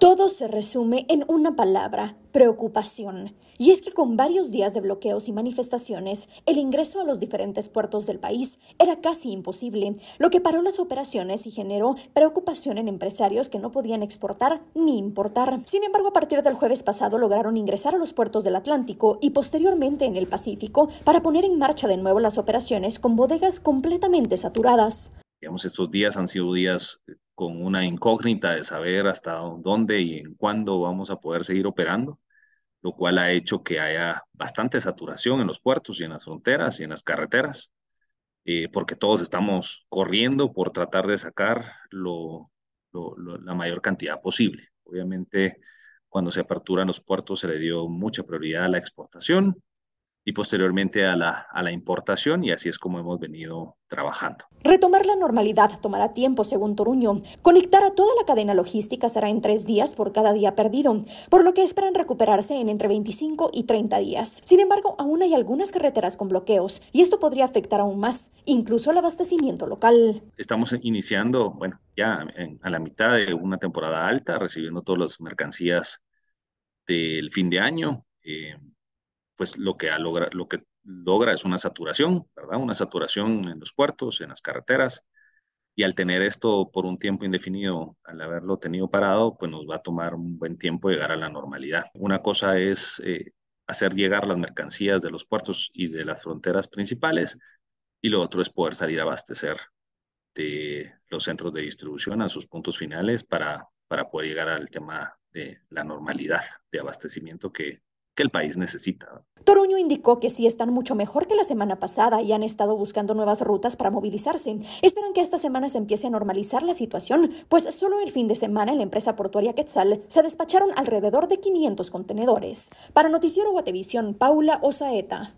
Todo se resume en una palabra, preocupación. Y es que con varios días de bloqueos y manifestaciones, el ingreso a los diferentes puertos del país era casi imposible, lo que paró las operaciones y generó preocupación en empresarios que no podían exportar ni importar. Sin embargo, a partir del jueves pasado lograron ingresar a los puertos del Atlántico y posteriormente en el Pacífico para poner en marcha de nuevo las operaciones con bodegas completamente saturadas. Digamos, estos días han sido días con una incógnita de saber hasta dónde y en cuándo vamos a poder seguir operando, lo cual ha hecho que haya bastante saturación en los puertos y en las fronteras y en las carreteras, eh, porque todos estamos corriendo por tratar de sacar la mayor cantidad posible. Obviamente, cuando se aperturan los puertos se le dio mucha prioridad a la exportación, posteriormente a la, a la importación y así es como hemos venido trabajando. Retomar la normalidad tomará tiempo, según Toruño. Conectar a toda la cadena logística será en tres días por cada día perdido, por lo que esperan recuperarse en entre 25 y 30 días. Sin embargo, aún hay algunas carreteras con bloqueos y esto podría afectar aún más, incluso el abastecimiento local. Estamos iniciando, bueno, ya a la mitad de una temporada alta, recibiendo todas las mercancías del fin de año. Eh, pues lo que, logra, lo que logra es una saturación, ¿verdad? Una saturación en los puertos, en las carreteras, y al tener esto por un tiempo indefinido, al haberlo tenido parado, pues nos va a tomar un buen tiempo llegar a la normalidad. Una cosa es eh, hacer llegar las mercancías de los puertos y de las fronteras principales, y lo otro es poder salir a abastecer de los centros de distribución a sus puntos finales para, para poder llegar al tema de la normalidad de abastecimiento que que el país necesita. Toruño indicó que sí están mucho mejor que la semana pasada y han estado buscando nuevas rutas para movilizarse. Esperan que esta semana se empiece a normalizar la situación, pues solo el fin de semana en la empresa portuaria Quetzal se despacharon alrededor de 500 contenedores. Para Noticiero Guatevisión, Paula Osaeta.